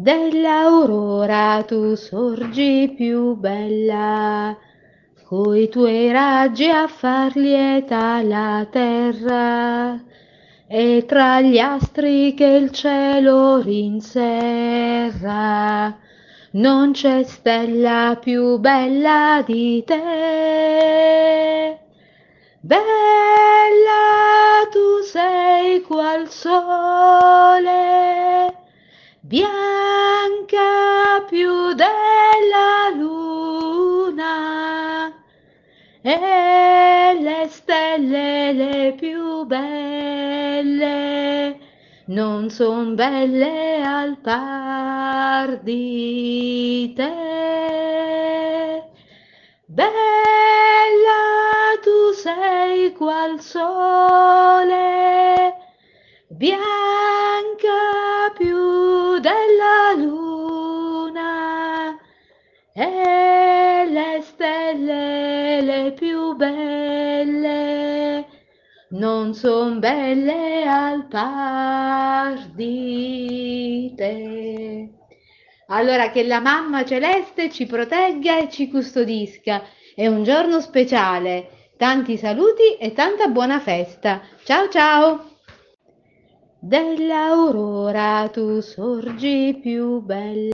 Dell'aurora tu sorgi più bella, coi tuoi raggi a far lieta la terra, e tra gli astri che il cielo rinserra, non c'è stella più bella di te. Bella tu sei qual sole, bianca E le stelle le più belle non son belle al par di te. Bella tu sei qual sole, bianca più della luna. E le più belle non son belle al par di te. Allora che la mamma celeste ci protegga e ci custodisca. È un giorno speciale. Tanti saluti e tanta buona festa. Ciao ciao! Dell'aurora tu sorgi più bella.